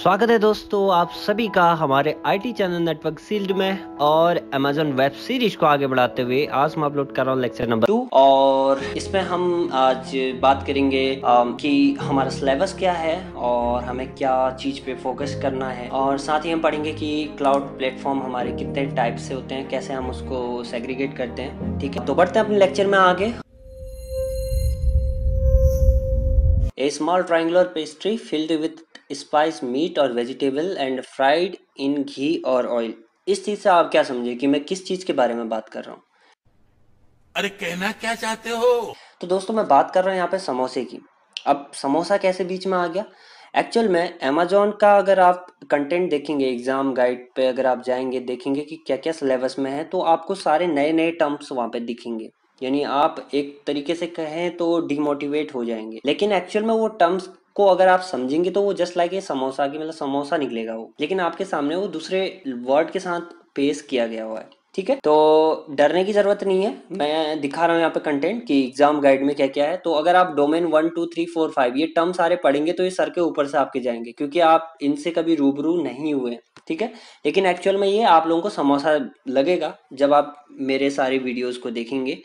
स्वागत है दोस्तों आप सभी का हमारे आईटी चैनल नेटवर्क सील्ड में और अमेजोन वेब सीरीज को आगे बढ़ाते हुए आज मैं अपलोड कर रहा हूँ लेक्चर नंबर टू और इसमें हम आज बात करेंगे um, कि हमारा सिलेबस क्या है और हमें क्या चीज पे फोकस करना है और साथ ही हम पढ़ेंगे कि क्लाउड प्लेटफॉर्म हमारे कितने टाइप से होते हैं कैसे हम उसको सेग्रीगेट करते हैं ठीक है तो बढ़ते हैं अपने लेक्चर में आगे a small triangular pastry filled with spice meat और vegetable and fried in ghee और ऑयल इस चीज से आप क्या समझे कि मैं किस चीज के बारे में बात कर रहा हूँ अरे कहना क्या चाहते हो तो दोस्तों मैं बात कर रहा हूँ यहाँ पे समोसे की अब समोसा कैसे बीच में आ गया एक्चुअल में अमेजोन का अगर आप कंटेंट देखेंगे एग्जाम गाइड पे अगर आप जाएंगे देखेंगे कि क्या क्या सिलेबस में है तो आपको सारे नए नए टर्म्स वहाँ पे दिखेंगे यानी आप एक तरीके से कहें तो डिमोटिवेट हो जाएंगे लेकिन एक्चुअल में वो टर्म्स को अगर आप समझेंगे तो वो जस्ट लाइक ये समोसा की मतलब समोसा निकलेगा वो लेकिन आपके सामने वो दूसरे वर्ड के साथ पेश किया गया हुआ है ठीक है तो डरने की जरूरत नहीं है मैं दिखा रहा हूँ यहाँ पे कंटेंट कि एग्जाम गाइड में क्या क्या है तो अगर आप domain one two three four five ये टर्म सारे पढ़ेंगे तो ये सर के ऊपर से आपके जाएंगे क्योंकि आप इनसे कभी रूबरू नहीं हुए ठीक है लेकिन एक्चुअल में ये आप लोगों को समोसा लगेगा जब आप मेरे सारे वीडियोज को देखेंगे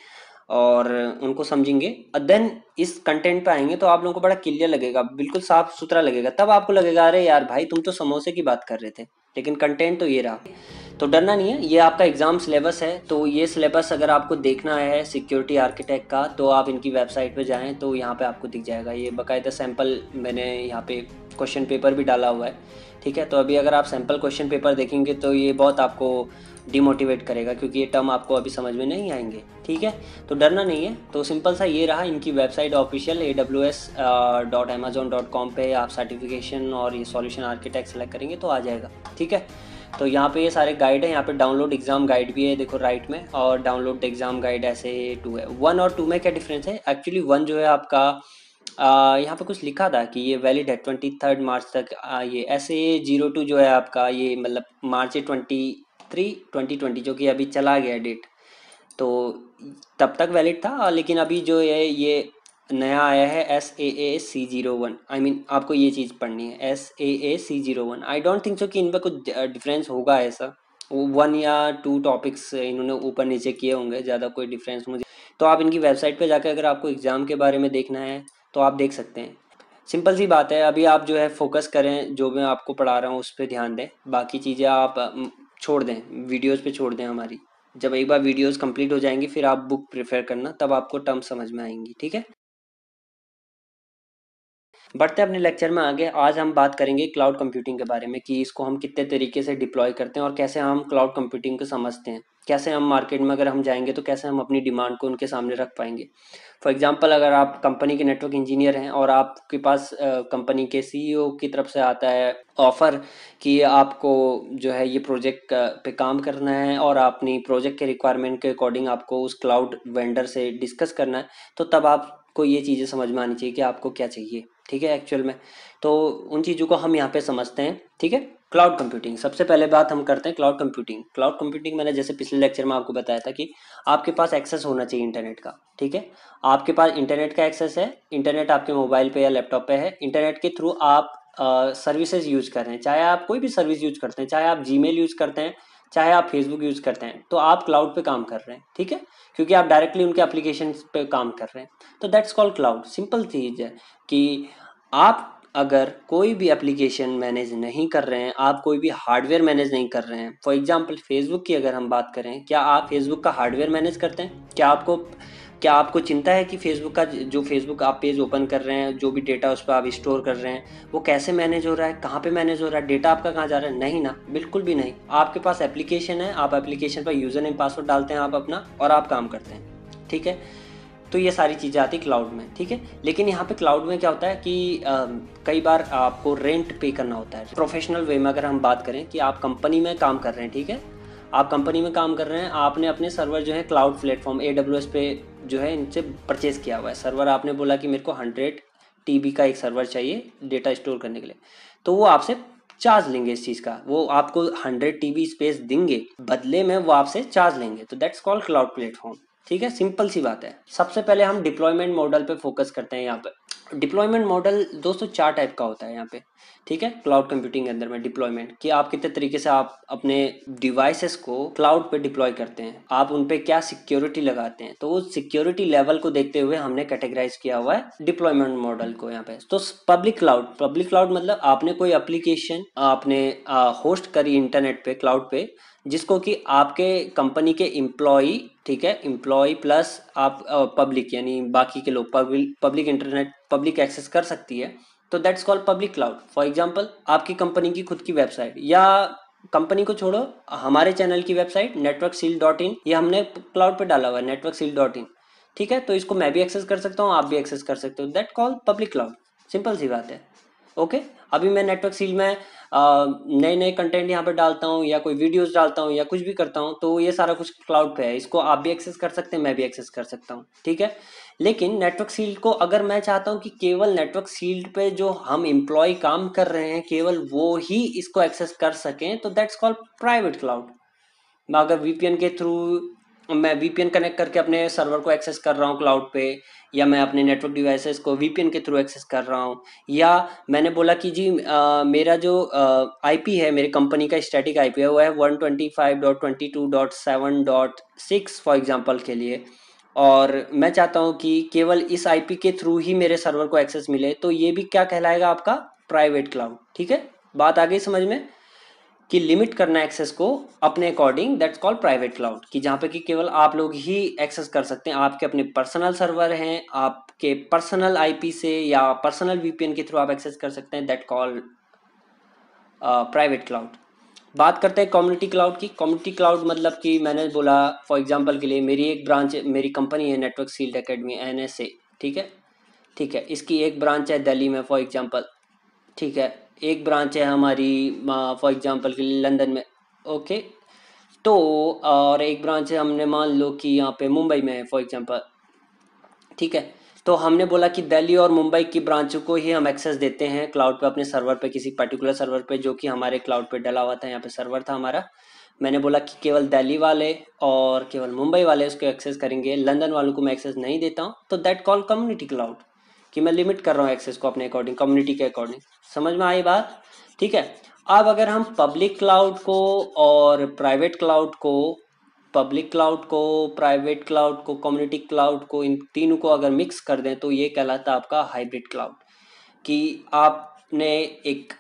और उनको समझेंगे देन इस कंटेंट पे आएंगे तो आप लोगों को बड़ा क्लियर लगेगा बिल्कुल साफ सुथरा लगेगा तब आपको लगेगा अरे यार भाई तुम तो समोसे की बात कर रहे थे लेकिन कंटेंट तो ये रहा तो डरना नहीं है ये आपका एग्ज़ाम सिलेबस है तो ये सिलेबस अगर आपको देखना है सिक्योरिटी आर्किटेक्ट का तो आप इनकी वेबसाइट पर जाएँ तो यहाँ पर आपको दिख जाएगा ये बाकायदा सैम्पल मैंने यहाँ पे क्वेश्चन पेपर भी डाला हुआ है ठीक है तो अभी अगर आप सैम्पल क्वेश्चन पेपर देखेंगे तो ये बहुत आपको डिमोटिवेट करेगा क्योंकि ये टर्म आपको अभी समझ में नहीं आएंगे ठीक है तो डरना नहीं है तो सिंपल सा ये रहा इनकी website official A W S dot Amazon dot com पर आप सर्टिफिकेशन और ये सॉल्यूशन आर्किटेक्ट सेलेक्ट करेंगे तो आ जाएगा ठीक है तो यहाँ पे ये सारे गाइड हैं यहाँ पे डाउनलोड एग्जाम गाइड भी है देखो राइट में और डाउनलोड एग्जाम गाइड ऐसे टू है वन और टू में क्या डिफरेंस है एक्चुअली वन जो है आपका यहाँ पे कुछ लिखा था कि ये वैलिड है ट्वेंटी थर्ड मार्च तक ये एस ए जीरो टू जो है आपका ये मतलब March twenty three twenty twenty जो कि अभी चला गया डेट तो तब तक वैलिड था लेकिन अभी जो है ये नया आया है S A A C zero one I mean आपको ये चीज़ पढ़नी है S A A C zero one I don't think so कि इन पर कुछ डिफरेंस होगा ऐसा वो वन या टू टॉपिक्स इन्होंने ऊपर नीचे किए होंगे ज़्यादा कोई डिफरेंस मुझे तो आप इनकी वेबसाइट पे जाकर अगर आपको एग्ज़ाम के बारे में देखना है तो आप देख सकते हैं सिंपल सी बात है अभी आप जो है फोकस करें जो मैं आपको पढ़ा रहा हूँ उस पर ध्यान दें बाकी चीज़ें आप छोड़ दें वीडियोज़ पर छोड़ दें हमारी जब एक बार वीडियोस कंप्लीट हो जाएंगी फिर आप बुक प्रेफर करना तब आपको टर्म समझ में आएंगी ठीक है बढ़ते अपने लेक्चर में आगे आज हम बात करेंगे क्लाउड कंप्यूटिंग के बारे में कि इसको हम कितने तरीके से डिप्लॉय करते हैं और कैसे हम क्लाउड कंप्यूटिंग को समझते हैं कैसे हम मार्केट में अगर हम जाएंगे तो कैसे हम अपनी डिमांड को उनके सामने रख पाएंगे फॉर एग्जांपल अगर आप कंपनी के नेटवर्क इंजीनियर हैं और आपके पास कंपनी के सी e की तरफ से आता है ऑफ़र कि आपको जो है ये प्रोजेक्ट पे काम करना है और अपनी प्रोजेक्ट के रिक्वायरमेंट के अकॉर्डिंग आपको उस क्लाउड वेंडर से डिस्कस करना है तो तब आप को ये चीज़ें समझ में आनी चाहिए कि आपको क्या चाहिए ठीक है एक्चुअल में तो उन चीज़ों को हम यहाँ पे समझते हैं ठीक है क्लाउड कंप्यूटिंग सबसे पहले बात हम करते हैं क्लाउड कंप्यूटिंग क्लाउड कंप्यूटिंग मैंने जैसे पिछले लेक्चर में आपको बताया था कि आपके पास एक्सेस होना चाहिए इंटरनेट का ठीक है आपके पास इंटरनेट का एक्सेस है इंटरनेट आपके मोबाइल पर या लैपटॉप पर है इंटरनेट के थ्रू आप सर्विसेज यूज कर रहे हैं चाहे आप कोई भी सर्विस यूज करते हैं चाहे आप जी यूज करते हैं चाहे आप फेसबुक यूज़ करते हैं तो आप क्लाउड पे काम कर रहे हैं ठीक है क्योंकि आप डायरेक्टली उनके एप्लीकेशन पे काम कर रहे हैं तो दैट्स कॉल्ड क्लाउड सिंपल चीज़ है कि आप अगर कोई भी एप्लीकेशन मैनेज नहीं कर रहे हैं आप कोई भी हार्डवेयर मैनेज नहीं कर रहे हैं फॉर एग्जाम्पल फेसबुक की अगर हम बात करें क्या आप फेसबुक का हार्डवेयर मैनेज करते हैं क्या आपको क्या आपको चिंता है कि फेसबुक का जो फेसबुक आप पेज ओपन कर रहे हैं जो भी डेटा उस पर आप स्टोर कर रहे हैं वो कैसे मैनेज हो रहा है कहाँ पे मैनेज हो रहा है डेटा आपका कहाँ जा रहा है नहीं ना बिल्कुल भी नहीं आपके पास एप्लीकेशन है आप एप्लीकेशन पर यूज़र नेम पासवर्ड डालते हैं आप अपना और आप काम करते हैं ठीक है तो ये सारी चीज़ें आती क्लाउड में ठीक है लेकिन यहाँ पे क्लाउड में क्या होता है कि आ, कई बार आपको रेंट पे करना होता है प्रोफेशनल वे में अगर हम बात करें कि आप कंपनी में काम कर रहे हैं ठीक है आप कंपनी में काम कर रहे हैं आपने अपने सर्वर जो है क्लाउड प्लेटफॉर्म ए पे जो है इनसे परचेज़ किया हुआ है सर्वर आपने बोला कि मेरे को हंड्रेड टी का एक सर्वर चाहिए डेटा स्टोर करने के लिए तो वो आपसे चार्ज लेंगे इस चीज़ का वो आपको हंड्रेड टी स्पेस देंगे बदले में वो आपसे चार्ज लेंगे तो दैट्स कॉल्ड क्लाउड प्लेटफॉर्म ठीक है सिंपल सी बात है सबसे पहले हम डिप्लॉयमेंट मॉडल पे फोकस करते हैं यहाँ पर डिप्लॉयमेंट मॉडल दोस्तों चार टाइप का होता है यहाँ पे ठीक है क्लाउड कंप्यूटिंग के अंदर में डिप्लॉयमेंट कि आप कितने तरीके से आप अपने डिवाइसेस को क्लाउड पे डिप्लॉय करते हैं आप उन पे क्या सिक्योरिटी लगाते हैं तो उस सिक्योरिटी लेवल को देखते हुए हमने कैटेगराइज किया हुआ है डिप्लॉयमेंट मॉडल को यहाँ पे तो पब्लिक क्लाउड पब्लिक क्लाउड मतलब आपने कोई अप्लीकेशन आपने होस्ट करी इंटरनेट पे क्लाउड पे जिसको कि आपके कंपनी के एम्प्लॉई ठीक है एम्प्लॉय प्लस आप पब्लिक यानी बाकी के लोग पब्लिक इंटरनेट पब्लिक एक्सेस कर सकती है तो that's called public cloud for example आपकी कंपनी की खुद की वेबसाइट या कंपनी को छोड़ो हमारे चैनल की website network seal dot in ये हमने क्लाउड पे डाला हुआ है नेटवर्क सील डॉट इन ठीक है तो इसको मैं भी एक्सेस कर सकता हूँ आप भी एक्सेस कर सकते हो that call public cloud simple सी बात है ओके अभी मैं नेटवर्क सील में नए नए कंटेंट यहाँ पर डालता हूँ या कोई वीडियोज डालता हूँ या कुछ भी करता हूँ तो ये सारा कुछ क्लाउड पे है इसको आप भी एक्सेस कर सकते हैं मैं भी एक्सेस कर सकता हूँ ठीक है लेकिन नेटवर्क सील्ड को अगर मैं चाहता हूँ कि केवल नेटवर्क सील्ड पे जो हम इम्प्लॉय काम कर रहे हैं केवल वो ही इसको एक्सेस कर सकें तो दैट्स कॉल्ड प्राइवेट क्लाउड अगर वीपीएन के थ्रू मैं वीपीएन कनेक्ट करके अपने सर्वर को एक्सेस कर रहा हूँ क्लाउड पे या मैं अपने नेटवर्क डिवाइसेस को वीपीएन के थ्रू एक्सेस कर रहा हूँ या मैंने बोला कि जी आ, मेरा जो आईपी है मेरी कंपनी का स्टैटिक आईपी है वो है one twenty five dot twenty two dot seven dot six for example के लिए और मैं चाहता हूँ कि केवल इस आईपी के थ्रू ही मेरे सर्वर को एक्सेस मिले तो ये भी क्या कहलाएगा आपका प्राइवेट क्लाउड ठीक है बात आ गई समझ में कि लिमिट करना एक्सेस को अपने according that's called private cloud कि जहाँ पे कि केवल आप लोग ही एक्सेस कर सकते हैं आपके अपने पर्सनल सर्वर हैं आपके पर्सनल आईपी से या पर्सनल वीपीएन के थ्रू आप एक्सेस कर सकते हैं दैट कॉल प्राइवेट क्लाउड बात करते हैं कम्युनिटी क्लाउड की कम्युनिटी क्लाउड मतलब कि मैंने बोला फॉर एग्जाम्पल के लिए मेरी एक ब्रांच मेरी कंपनी है नेटवर्क सील्ड एकेडमी एन ठीक है ठीक है इसकी एक ब्रांच है दिल्ली में फॉर एग्जाम्पल ठीक है एक ब्रांच है हमारी फॉर एग्जांपल के लिए लंदन में ओके तो और एक ब्रांच है हमने मान लो कि यहाँ पे मुंबई में है फॉर एग्जांपल ठीक है तो हमने बोला कि दिल्ली और मुंबई की ब्रांचों को ही हम एक्सेस देते हैं क्लाउड पे अपने सर्वर पे किसी पर्टिकुलर सर्वर पे जो कि हमारे क्लाउड पे डला हुआ था यहाँ पे सर्वर था हमारा मैंने बोला कि केवल दिल्ली वाले और केवल मुंबई वाले उसको एक्सेस करेंगे लंदन वालों को मैं एक्सेस नहीं देता हूँ तो दैट कॉल कम्युनिटी क्लाउड कि मैं लिमिट कर रहा हूँ एक्सेस को अपने अकॉर्डिंग कम्युनिटी के अकॉर्डिंग समझ में आई बात ठीक है अब अगर हम पब्लिक क्लाउड को और प्राइवेट क्लाउड को पब्लिक क्लाउड को प्राइवेट क्लाउड को कम्युनिटी क्लाउड को इन तीनों को अगर मिक्स कर दें तो ये कहलाता है आपका हाइब्रिड क्लाउड कि आपने एक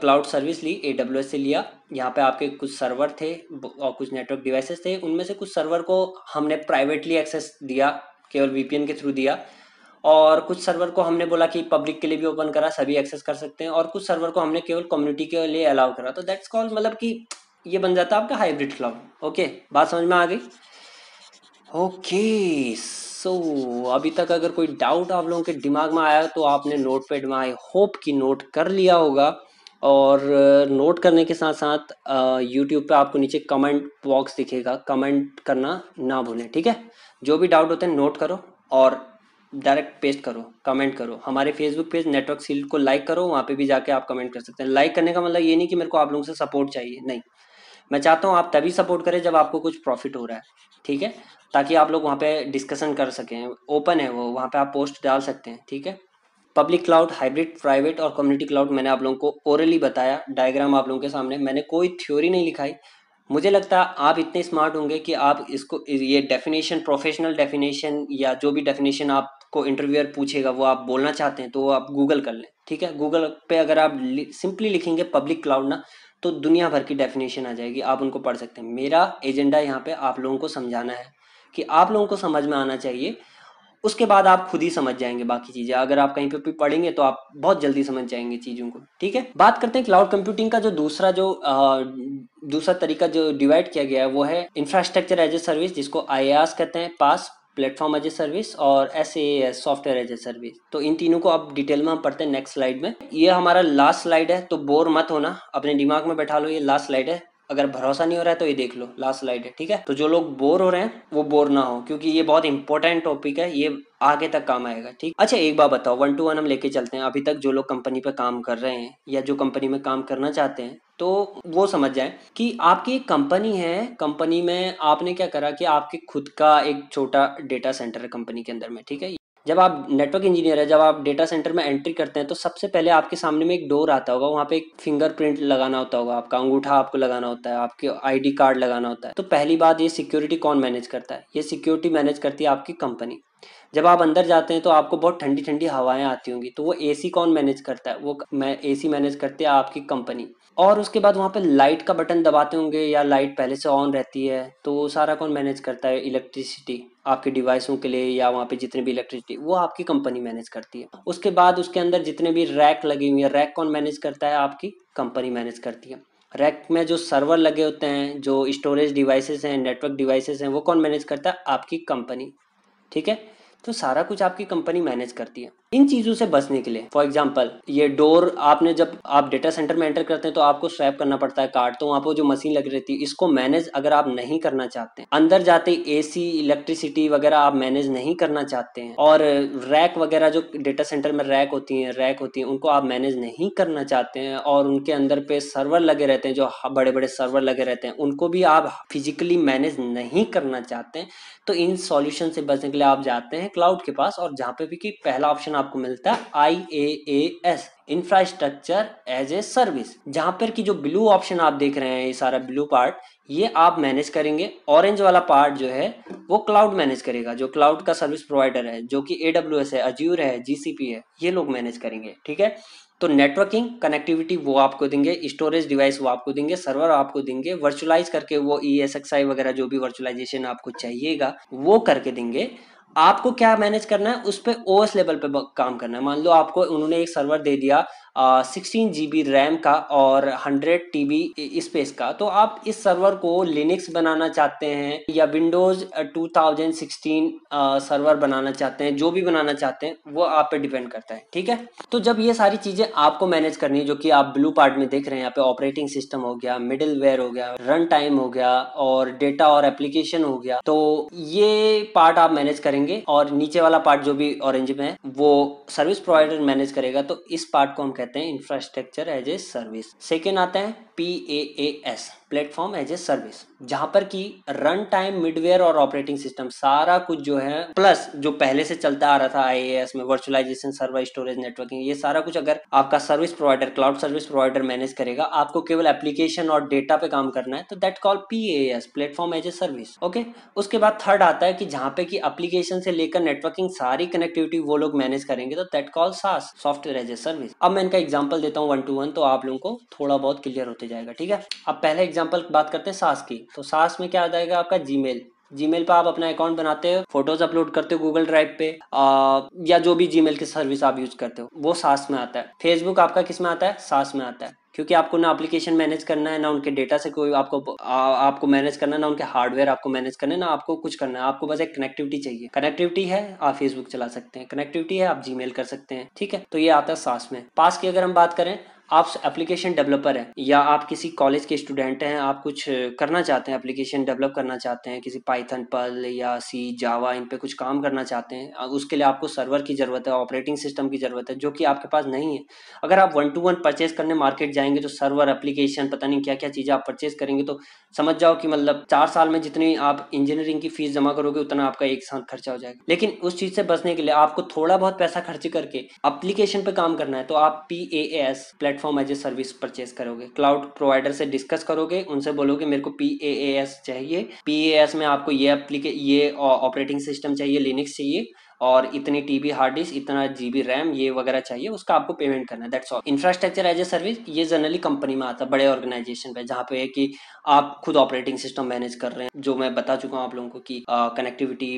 क्लाउड सर्विस ली ए एस से लिया यहाँ पे आपके कुछ सर्वर थे और कुछ नेटवर्क डिवाइसेस थे उनमें से कुछ सर्वर को हमने प्राइवेटली एक्सेस दिया केवल वीपीएन के थ्रू दिया और कुछ सर्वर को हमने बोला कि पब्लिक के लिए भी ओपन करा सभी एक्सेस कर सकते हैं और कुछ सर्वर को हमने केवल कम्युनिटी के लिए अलाउ करा तो दैट्स कॉल मतलब कि ये बन जाता है आपका हाइब्रिड क्लाउड ओके बात समझ में आ गई ओके सो अभी तक अगर कोई डाउट आप लोगों के दिमाग में आया तो आपने नोट पैड में आई होप कि नोट कर लिया होगा और नोट करने के साथ साथ यूट्यूब पे आपको नीचे कमेंट बॉक्स दिखेगा कमेंट करना ना भूलें ठीक है जो भी डाउट होते हैं नोट करो और डायरेक्ट पेस्ट करो कमेंट करो हमारे फेसबुक पेज नेटवर्क सील्ड को लाइक करो वहाँ पे भी जाके आप कमेंट कर सकते हैं लाइक करने का मतलब ये नहीं कि मेरे को आप लोगों से सपोर्ट चाहिए नहीं मैं चाहता हूँ आप तभी सपोर्ट करें जब आपको कुछ प्रॉफिट हो रहा है ठीक है ताकि आप लोग वहाँ पे डिस्कशन कर सकें ओपन है वो वहाँ पे आप पोस्ट डाल सकते हैं ठीक है पब्लिक क्लाउड हाइब्रिड प्राइवेट और कम्युनिटी क्लाउड मैंने आप लोगों को ओरली बताया डायग्राम आप लोगों के सामने मैंने कोई थ्योरी नहीं लिखाई मुझे लगता है आप इतने स्मार्ट होंगे कि आप इसको ये डेफिनेशन प्रोफेशनल डेफिनेशन या जो भी डेफिनेशन आप को इंटरव्यूअर पूछेगा वो आप बोलना चाहते हैं तो आप गूगल कर लें ठीक है गूगल पे अगर आप सिंपली लिखेंगे पब्लिक क्लाउड ना तो दुनिया भर की डेफिनेशन आ जाएगी आप उनको पढ़ सकते हैं मेरा एजेंडा यहाँ पे आप लोगों को समझाना है कि आप लोगों को समझ में आना चाहिए उसके बाद आप खुद ही समझ जाएंगे बाकी चीज़ें अगर आप कहीं पे भी पढ़ेंगे तो आप बहुत जल्दी समझ जाएंगे चीज़ों को ठीक है बात करते हैं क्लाउड कंप्यूटिंग का जो दूसरा जो आ, दूसरा तरीका जो डिवाइड किया गया है वो है इंफ्रास्ट्रक्चर एज ए सर्विस जिसको आई कहते हैं PaaS platform as a service और S S software as a service तो इन तीनों को आप डिटेल में हम पढ़ते हैं नेक्स्ट स्लाइड में ये हमारा लास्ट स्लाइड है तो बोर मत होना अपने दिमाग में बैठा लो ये लास्ट स्लाइड है अगर भरोसा नहीं हो रहा है तो ये देख लो लास्ट स्लाइड है ठीक है तो जो लोग बोर हो रहे हैं वो बोर ना हो क्योंकि ये बहुत इंपॉर्टेंट टॉपिक है ये आगे तक काम आएगा ठीक अच्छा एक बात बताओ वन टू वन हम लेके चलते हैं अभी तक जो लोग कंपनी पे काम कर रहे हैं या जो कंपनी में काम करना चाहते हैं तो वो समझ जाए कि आपकी एक कंपनी है कंपनी में आपने क्या करा कि आपके खुद का एक छोटा डेटा सेंटर है कंपनी के अंदर में ठीक है जब आप नेटवर्क इंजीनियर है जब आप डेटा सेंटर में एंट्री करते हैं तो सबसे पहले आपके सामने में एक डोर आता होगा वहाँ पे एक फिंगरप्रिंट लगाना होता होगा आपका अंगूठा आपको लगाना होता है आपके आईडी कार्ड लगाना होता है तो पहली बात ये सिक्योरिटी कौन मैनेज करता है ये सिक्योरिटी मैनेज करती है आपकी कंपनी जब आप अंदर जाते हैं तो आपको बहुत ठंडी ठंडी हवाएं आती होंगी तो वो एसी कौन मैनेज करता है वो एसी मैनेज करती है आपकी कंपनी और उसके बाद वहाँ पे लाइट का बटन दबाते होंगे या लाइट पहले से ऑन रहती है तो वो सारा कौन मैनेज करता है इलेक्ट्रिसिटी आपके डिवाइसों के लिए या वहाँ पे जितने भी इलेक्ट्रिसिटी वो आपकी कंपनी मैनेज करती है उसके बाद उसके अंदर जितने भी रैक लगी हुई है रैक कौन मैनेज करता है आपकी कंपनी मैनेज करती है रैक में जो सर्वर लगे होते हैं जो स्टोरेज डिवाइसेस हैं नेटवर्क डिवाइसेस हैं वो कौन मैनेज करता है आपकी कंपनी ठीक है तो सारा कुछ आपकी कंपनी मैनेज करती है इन चीजों से बचने के लिए फॉर एग्जाम्पल ये डोर आपने जब आप डेटा सेंटर में एंटर करते हैं तो आपको स्वैप करना पड़ता है कार्ड तो वहाँ पर जो मशीन लग रहती है इसको मैनेज अगर आप नहीं करना चाहते अंदर जाते एसी इलेक्ट्रिसिटी वगैरह आप मैनेज नहीं करना चाहते हैं और रैक वगैरह जो डेटा सेंटर में रैक होती है रैक होती है उनको आप मैनेज नहीं करना चाहते हैं और उनके अंदर पे सर्वर लगे रहते हैं जो बड़े बड़े सर्वर लगे रहते हैं उनको भी आप फिजिकली मैनेज नहीं करना चाहते हैं तो इन सॉल्यूशन से बचने के लिए आप जाते हैं क्लाउड के पास और जहाँ पे भी कि पहला ऑप्शन आपको मिलता है I A A S infrastructure as a service जहां पर की जो ब्लू ऑप्शन आप देख रहे हैं ये सारा ब्लू पार्ट ये आप मैनेज करेंगे ऑरेंज वाला पार्ट जो है वो क्लाउड मैनेज करेगा जो क्लाउड का सर्विस प्रोवाइडर है जो कि एडब्ल्यू है अज्यूर है जीसीपी है ये लोग मैनेज करेंगे ठीक है तो नेटवर्किंग कनेक्टिविटी वो आपको देंगे स्टोरेज डिवाइस वो आपको देंगे सर्वर आपको देंगे वर्चुअलाइज करके वो ई e वगैरह जो भी वर्चुअलाइजेशन आपको चाहिएगा वो करके देंगे आपको क्या मैनेज करना है उस पर ओएस लेवल पे काम करना है मान लो आपको उन्होंने एक सर्वर दे दिया सिक्सटीन जी बी रैम का और हंड्रेड टी बी स्पेस का तो आप इस सर्वर को लिनक्स बनाना चाहते हैं या Windows two thousand sixteen server बनाना चाहते हैं जो भी बनाना चाहते हैं वो आप पे डिपेंड करता है ठीक है तो जब ये सारी चीज़ें आपको मैनेज करनी है जो कि आप ब्लू पार्ट में देख रहे हैं यहाँ पे ऑपरेटिंग सिस्टम हो गया मिडिल वेयर हो गया रन टाइम हो गया और डेटा और एप्लीकेशन हो गया तो ये पार्ट आप मैनेज करेंगे और नीचे वाला पार्ट जो भी ऑरेंज में है वो सर्विस प्रोवाइडर मैनेज करेगा तो इस पार्ट को हम कहते हैं infrastructure as a service second आता है P A A S platform as a service जहां पर कि रन टाइम मिडवेयर और ऑपरेटिंग सिस्टम सारा कुछ जो है प्लस जो पहले से चलता आ रहा था आई में वर्चुअलाइजेशन सर्वर स्टोरेज नेटवर्किंग ये सारा कुछ अगर आपका service provider cloud service provider manage करेगा आपको केवल एप्लीकेशन और डेटा पे काम करना है तो that call P A S platform as a service okay उसके बाद थर्ड आता है कि जहां पे की एप्लीकेशन से लेकर नेटवर्किंग सारी कनेक्टिविटी वो लोग मैनेज करेंगे तो that call SaaS software as a service अब मैं इनका एग्जाम्पल देता हूँ वन टू वन तो आप लोगों को थोड़ा बहुत क्लियर होता बढ़ते जाएगा ठीक है अब पहले एग्जाम्पल बात करते हैं सास की तो सास में क्या आ जाएगा आपका जीमेल जीमेल पर आप अपना अकाउंट बनाते हो फोटोज अपलोड करते हो गूगल ड्राइव पे आ, या जो भी जीमेल की सर्विस आप यूज करते हो वो सास में आता है फेसबुक आपका किस में आता है सास में आता है क्योंकि आपको ना एप्लीकेशन मैनेज करना है ना उनके डेटा से कोई आपको आ, आपको मैनेज करना है ना उनके हार्डवेयर आपको मैनेज करना है ना आपको कुछ करना है आपको बस एक कनेक्टिविटी चाहिए कनेक्टिविटी है आप फेसबुक चला सकते हैं कनेक्टिविटी है आप जीमेल कर सकते हैं ठीक है तो ये आता है सास में पास की अगर हम बात करें आप एप्लीकेशन डेवलपर हैं या आप किसी कॉलेज के स्टूडेंट हैं आप कुछ करना चाहते हैं एप्लीकेशन डेवलप करना चाहते हैं किसी पाइथन पल या सी जावा इन पे कुछ काम करना चाहते हैं उसके लिए आपको सर्वर की ज़रूरत है ऑपरेटिंग सिस्टम की ज़रूरत है जो कि आपके पास नहीं है अगर आप वन टू वन परचेज करने मार्केट जाएंगे तो सर्वर एप्लीकेशन पता नहीं क्या क्या चीज़ें आप परचेज करेंगे तो समझ जाओ कि मतलब चार साल में जितनी आप इंजीनियरिंग की फीस जमा करोगे उतना आपका एक साथ खर्चा हो जाएगा लेकिन उस चीज से बचने के लिए आपको थोड़ा बहुत पैसा खर्च करके अप्लीकेशन पे काम करना है तो आप P A S platform as a service purchase करोगे क्लाउड प्रोवाइडर से डिस्कस करोगे उनसे बोलोगे मेरे को पी ए एस चाहिए पी ए एस में आपको ये ये ऑपरेटिंग सिस्टम चाहिए लिनिक्स चाहिए और इतनी टीबी हार्ड डिस्क इतना जीबी रैम ये वगैरह चाहिए उसका आपको पेमेंट करना है that's all infrastructure as a service ये जनरली कंपनी में आता है बड़े ऑर्गेनाइजेशन पे जहाँ पे है कि आप खुद ऑपरेटिंग सिस्टम मैनेज कर रहे हैं जो मैं बता चुका हूँ आप लोगों को कि कनेक्टिविटी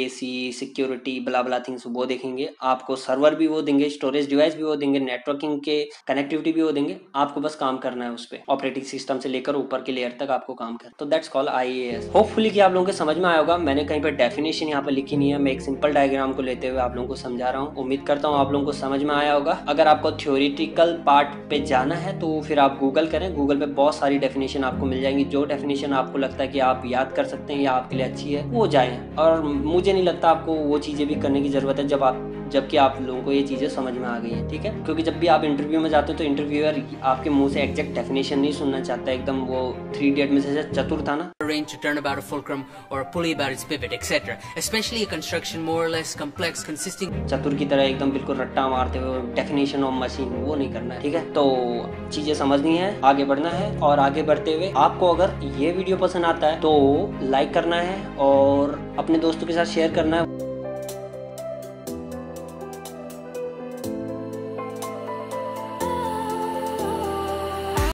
ए सी सिक्योरिटी बला बला थिंग्स वो देखेंगे आपको सर्वर भी वो देंगे स्टोरेज डिवाइस भी वो देंगे नेटवर्किंग के कनेक्टिविटी भी वो देंगे आपको बस काम करना है उस पर ऑपरेटिंग सिस्टम से लेकर ऊपर के लेयर तक आपको काम करना तो that's call I A S hopefully आप लोगों को समझ में आया होगा मैंने कहीं पर डेफिनेशन यहाँ पर लिखी नहीं है मैं एक सिंपल डायग्राम को लेते हुए आप लोगों को समझा रहा हूँ उम्मीद करता हूँ आप लोगों को समझ में आया होगा अगर आपको थ्योरिटिकल पार्ट पे जाना है तो फिर आप गूगल करें गूगल पे बहुत सारी डेफिनेशन आपको मिल जाएंगी जो डेफिनेशन आपको लगता है कि आप याद कर सकते हैं या आपके लिए अच्छी है वो जाए और मुझे नहीं लगता आपको वो चीज़ें भी करने की ज़रूरत है जब आप जबकि आप लोगों को ये चीज़ें समझ में आ गई हैं ठीक है क्योंकि जब भी आप इंटरव्यू में जाते हो तो इंटरव्यूअर आपके मुंह से एग्जैक्ट डेफिनेशन नहीं सुनना चाहता एकदम वो थ्री डेट में से चतुर था ना range to turn about a fulcrum or a pulley about its pivot, etc. Especially a construction more less complex consisting चतुर की तरह एकदम बिल्कुल रट्टा मारते हुए डेफिनेशन ऑफ मशीन वो नहीं करना है ठीक है तो चीजें समझनी है आगे बढ़ना है और आगे बढ़ते हुए आपको अगर ये वीडियो पसंद आता है तो लाइक करना है और अपने दोस्तों के साथ शेयर करना है